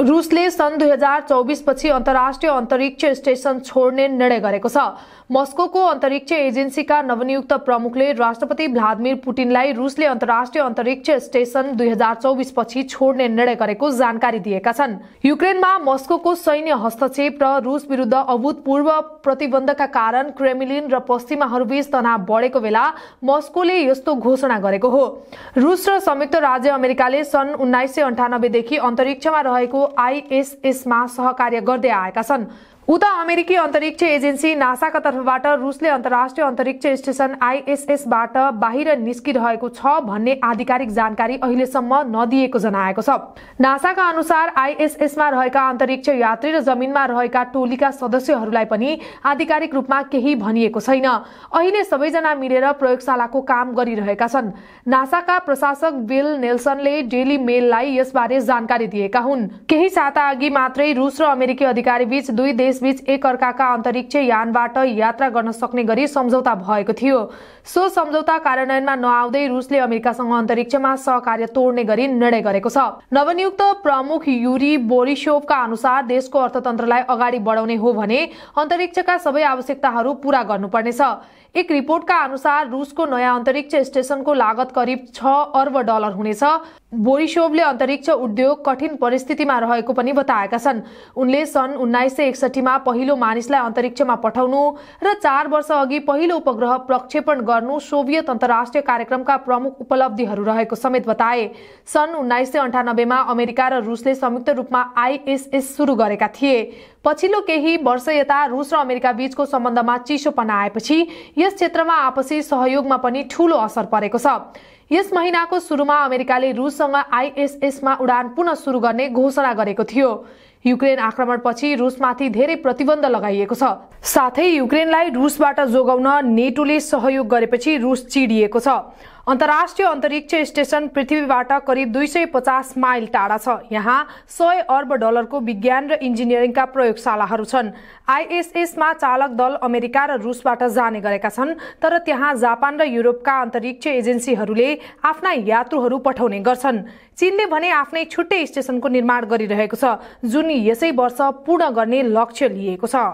रुसले सन् दुई हजार चौबिसपछि अन्तर्राष्ट्रिय अन्तरिक्ष स्टेशन छोड्ने निर्णय गरेको छ मस्को अन्तरिक्ष एजेन्सीका नवनियुक्त प्रमुखले राष्ट्रपति भ्लादिमिर पुटिनलाई रुसले अन्तर्राष्ट्रिय अन्तरिक्ष स्टेशन दुई हजार चौबिसपछि छोड्ने निर्णय गरेको जानकारी दिएका छन् युक्रेनमा मस्को सैन्य हस्तक्षेप र रुस विरुद्ध अभूतपूर्व प्रतिबन्धका कारण क्रेमिलिन र पश्चिमाहरूबीच तनाव बढेको बेला मस्कोले यस्तो घोषणा गरेको हो रुस र संयुक्त राज्य अमेरिकाले सन् उन्नाइस सय अन्ठानब्बेदेखि अन्तरिक्षमा रहेको आइएसएसमा सहकार्य गर्दै आएका छन् उता अमेरिकी अन्तरिक्ष एजेन्सी नासाका तर्फबाट रुसले अन्तर्राष्ट्रिय अन्तरिक्ष स्टेसन आइएसएसबाट बाहिर निस्किरहेको छ भन्ने आधिकारिक जानकारी अहिलेसम्म नदिएको जनाएको छ नासाका अनुसार आइएसएसमा रहेका अन्तरिक्ष यात्री र जमिनमा रहेका टोलीका सदस्यहरूलाई पनि आधिकारिक रूपमा केही भनिएको छैन अहिले सबैजना मिलेर प्रयोगशालाको काम गरिरहेका छन् नासाका प्रशासक बिल नेल्सनले डेली मेललाई यसबारे जानकारी दिएका हुन् केही साता अघि मात्रै रुस र अमेरिकी अधिकारी बीच दुई देश यसबीच अर्काका अन्तरिक्ष यानबाट यात्रा गर्न सक्ने गरी सम्झौता भएको थियो सो सम्झौता कार्यान्वयनमा नआउँदै रुसले अमेरिकासँग अन्तरिक्षमा सहकार्य तोड्ने गरी निर्णय गरेको छ नवनियुक्त प्रमुख युरी बोरिसोभका अनुसार देशको अर्थतन्त्रलाई अगाडि बढाउने हो भने अन्तरिक्षका सबै आवश्यकताहरू पूरा गर्नुपर्नेछ एक रिपोर्टका अनुसार रुसको नयाँ अन्तरिक्ष स्टेसनको लागत करिब छ अर्ब डलर हुनेछ बोरिसोभले अन्तरिक्ष उद्योग कठिन परिस्थितिमा रहेको पनि बताएका छन् उनले सन् उन्नाइस सय एकसठीमा पहिलो मानिसलाई अन्तरिक्षमा पठाउनु र चार वर्ष अघि पहिलो उपग्रह प्रक्षेपण गर्नु सोभियत अन्तर्राष्ट्रिय कार्यक्रमका प्रमुख उपलब्धिहरू रहेको समेत बताए सन् उन्नाइस सय अन्ठानब्बेमा अमेरिका र रुसले संयुक्त रूपमा आइएसएस सुरु गरेका थिए पछिल्लो केही वर्ष यता रुस र अमेरिका बीचको सम्बन्धमा चिसोपना आएपछि यस क्षेत्रमा आपसी सहयोगमा पनि ठूलो असर परेको छ यस महिनाको सुरुमा अमेरिकाले रुससँग आइएसएसमा उडान पुनः सुरु गर्ने घोषणा गरेको थियो युक्रेन आक्रमणपछि रुसमाथि धेरै प्रतिबन्ध लगाइएको छ साथै युक्रेनलाई रुसबाट जोगाउन नेटोले सहयोग गरेपछि रुस चिडिएको छ अन्तर्राष्ट्रिय अन्तरिक्ष स्टेसन पृथ्वीबाट करिब दुई सय पचास माइल टाढा छ यहाँ सय अर्ब डलरको विज्ञान र इन्जिनियरिङका प्रयोगशालाहरू छन् आइएसएसमा चालक दल अमेरिका र रुसबाट जाने गरेका छन् तर त्यहाँ जापान र युरोपका अन्तरिक्ष एजेन्सीहरूले आफ्ना यात्रुहरू पठाउने गर्छन् चीनले भने आफ्नै छुट्टै स्टेसनको निर्माण गरिरहेको छ जुन यसै वर्ष पूर्ण गर्ने लक्ष्य लिएको छ